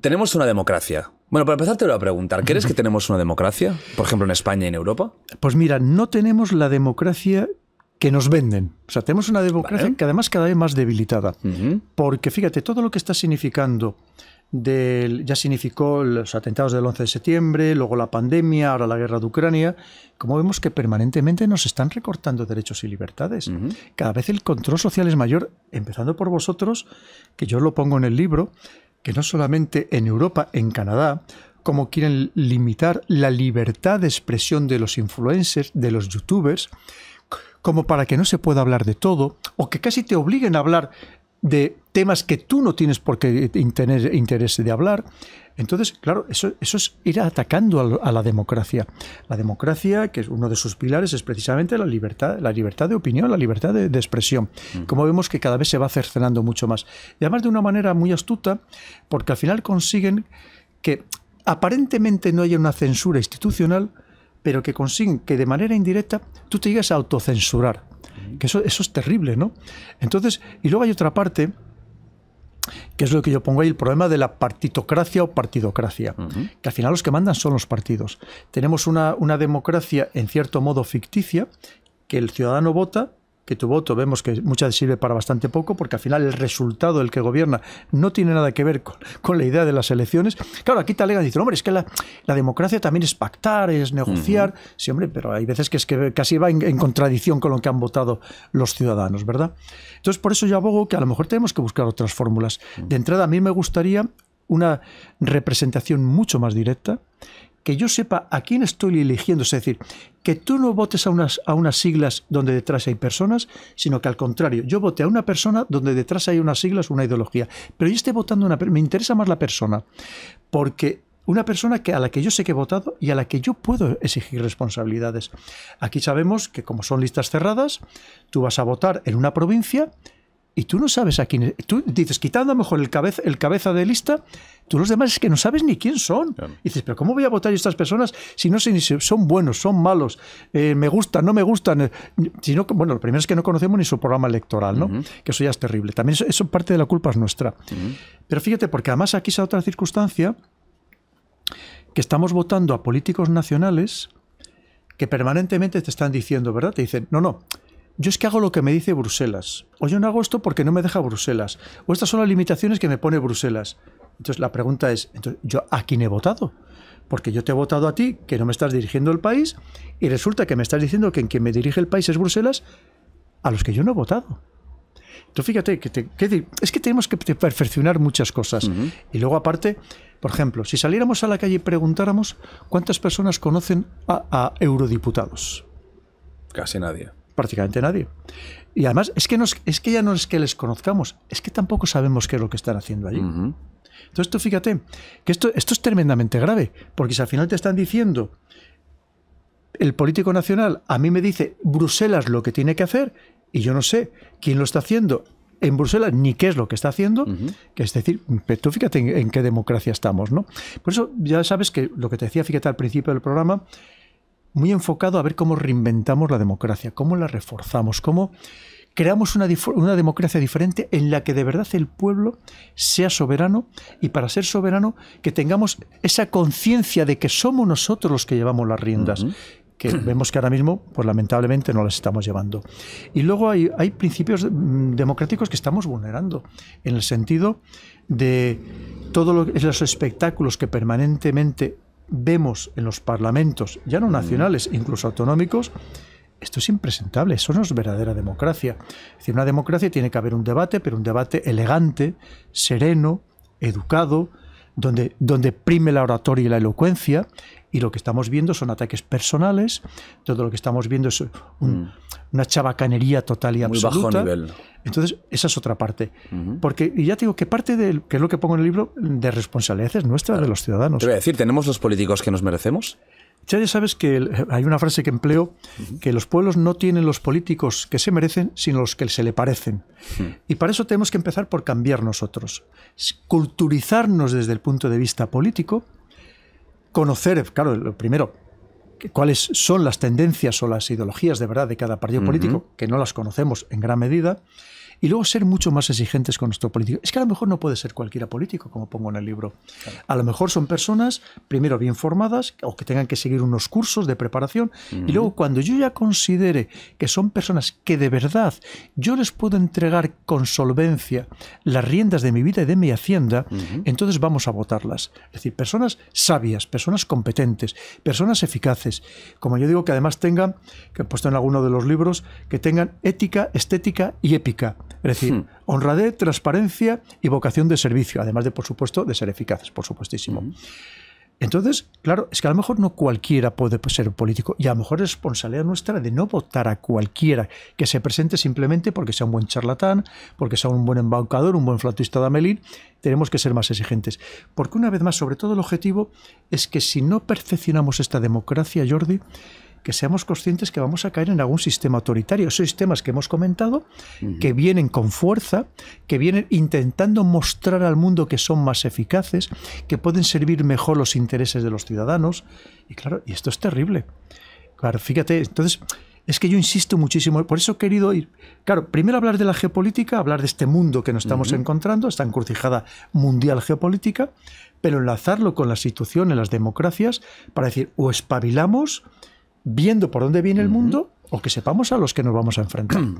Tenemos una democracia. Bueno, para empezar te voy a preguntar, ¿crees que tenemos una democracia? Por ejemplo, en España y en Europa. Pues mira, no tenemos la democracia que nos venden. O sea, tenemos una democracia que además cada vez más debilitada. Porque fíjate, todo lo que está significando ya significó los atentados del 11 de septiembre, luego la pandemia, ahora la guerra de Ucrania, como vemos que permanentemente nos están recortando derechos y libertades. Cada vez el control social es mayor, empezando por vosotros, que yo lo pongo en el libro, que no solamente en Europa, en Canadá, como quieren limitar la libertad de expresión de los influencers, de los youtubers, como para que no se pueda hablar de todo, o que casi te obliguen a hablar de temas que tú no tienes por qué tener interés de hablar. Entonces, claro, eso, es ir atacando a la democracia. La democracia, que es uno de sus pilares, es precisamente la libertad, la libertad de opinión, la libertad de, expresión. Mm. Como vemos que cada vez se va cercenando mucho más. Y además de una manera muy astuta, porque al final consiguen que aparentemente no haya una censura institucional, pero que consiguen que de manera indirecta tú te llegues a autocensurar. Que eso, eso es terrible, ¿no? Entonces, y luego hay otra parte, que es lo que yo pongo ahí, el problema de la partitocracia o partidocracia, que al final los que mandan son los partidos. Tenemos una democracia en cierto modo ficticia, que el ciudadano vota que tu voto vemos que muchas sirve para bastante poco, porque al final el resultado del que gobierna no tiene nada que ver con, la idea de las elecciones. Claro, aquí te alegan y dicen, hombre, es que la, la, democracia también es pactar, es negociar. Sí, hombre, pero hay veces que es que casi va en, contradicción con lo que han votado los ciudadanos, ¿verdad? Entonces, por eso yo abogo que a lo mejor tenemos que buscar otras fórmulas. De entrada, a mí me gustaría una representación mucho más directa que yo sepa a quién estoy eligiendo. Es decir, que tú no votes a unas, a unas siglas donde detrás hay personas, sino que al contrario, yo vote a una persona donde detrás hay unas siglas, una ideología. Pero yo estoy votando una... Me interesa más la persona, porque una persona que, a la que yo sé que he votado y a la que yo puedo exigir responsabilidades. Aquí sabemos que como son listas cerradas, tú vas a votar en una provincia, y tú no sabes a quién Tú dices, quitando a mejor el cabeza, de lista, tú los demás es que no sabes ni quién son. Y dices, pero ¿cómo voy a votar a estas personas si no sé ni si son buenos, son malos, eh, me gustan, no me gustan? Eh, sino bueno, lo primero es que no conocemos ni su programa electoral, ¿no? Que eso ya es terrible. También eso, parte de la culpa es nuestra. Pero fíjate, porque además aquí es otra circunstancia que estamos votando a políticos nacionales que permanentemente te están diciendo, ¿verdad? Te dicen, no, no, yo es que hago lo que me dice Bruselas, o yo no hago esto porque no me deja Bruselas, o estas son las limitaciones que me pone Bruselas. Entonces la pregunta es, entonces, ¿yo a quién he votado? Porque yo te he votado a ti, que no me estás dirigiendo el país, y resulta que me estás diciendo que en quien me dirige el país es Bruselas, a los que yo no he votado. Entonces fíjate, que, es que tenemos que perfeccionar muchas cosas. Y luego aparte, por ejemplo, si saliéramos a la calle y preguntáramos cuántas personas conocen a eurodiputados. Casi nadie prácticamente nadie. Y además, es que, nos, es que ya no es que les conozcamos, es que tampoco sabemos qué es lo que están haciendo allí. Entonces tú fíjate que esto, esto es tremendamente grave, porque si al final te están diciendo el político nacional a mí me dice Bruselas lo que tiene que hacer y yo no sé quién lo está haciendo en Bruselas ni qué es lo que está haciendo, que es decir, tú fíjate en, en, qué democracia estamos, ¿no? Por eso ya sabes que lo que te decía, fíjate al principio del programa, muy enfocado a ver cómo reinventamos la democracia, cómo la reforzamos, cómo creamos una, democracia diferente en la que de verdad el pueblo sea soberano y para ser soberano que tengamos esa conciencia de que somos nosotros los que llevamos las riendas. que vemos que ahora mismo, pues lamentablemente no las estamos llevando. Y luego hay, hay principios mm, democráticos que estamos vulnerando, en el sentido de todos los espectáculos que permanentemente vemos en los parlamentos, ya no mm. nacionales, incluso autonómicos, esto es impresentable, eso no es verdadera democracia. Es decir, una democracia tiene que haber un debate, pero un debate elegante, sereno, educado, donde, donde prime la oratoria y la elocuencia y lo que estamos viendo son ataques personales, todo lo que estamos viendo es mm. una chabacanería total y Muy Bajo nivel. Entonces, esa es otra parte. Porque y ya te digo que parte de, que lo que pongo en el libro, de responsabilidades es nuestra, de los ciudadanos. Te voy decir, ¿tenemos los políticos que nos merecemos? Ya sabes que eh, hay una frase que empleo, que los pueblos no tienen los políticos que se merecen, sino los que se le parecen. Hmm. Y para eso tenemos que empezar por cambiar nosotros, culturizarnos desde el punto de vista político conocer, claro, primero, cuáles son las tendencias o las ideologías de verdad de cada partido político, que no las conocemos en gran medida, y luego ser mucho más exigentes con nuestro político. Es que a lo mejor no puede ser cualquiera político, como pongo en el libro. A lo mejor son personas, primero bien formadas, o que tengan que seguir unos cursos de preparación, y luego cuando yo ya considere que son personas que de verdad yo les puedo entregar con solvencia las riendas de mi vida y de mi hacienda, entonces vamos a votarlas. Es decir, personas sabias, personas competentes, personas eficaces. Como yo digo, que además tengan, que he puesto en alguno de los libros, que tengan ética, estética y épica. Es decir, hmm. honradez, transparencia y vocación de servicio, además de, por supuesto, de ser eficaces, por supuestísimo. Entonces, claro, es que a lo mejor no cualquiera puede ser político y a lo mejor es responsabilidad nuestra de no votar a cualquiera que se presente simplemente porque sea un buen charlatán, porque sea un buen embaucador, un buen flautista de Amelín. Tenemos que ser más exigentes. Porque una vez más, sobre todo el objetivo es que si no perfeccionamos esta democracia, Jordi, que seamos conscientes que vamos a caer en algún sistema autoritario. Esos sistemas que hemos comentado, que vienen con fuerza, que vienen intentando mostrar al mundo que son más eficaces, que pueden servir mejor los intereses de los ciudadanos. Y claro, y esto es terrible. Claro, fíjate, entonces... Es que yo insisto muchísimo, por eso he querido ir. Claro, primero hablar de la geopolítica, hablar de este mundo que nos estamos encontrando, esta encrucijada mundial geopolítica, pero enlazarlo con la situación en las democracias, para decir, o espabilamos, viendo por dónde viene el mundo o que sepamos a los que nos vamos a enfrentar.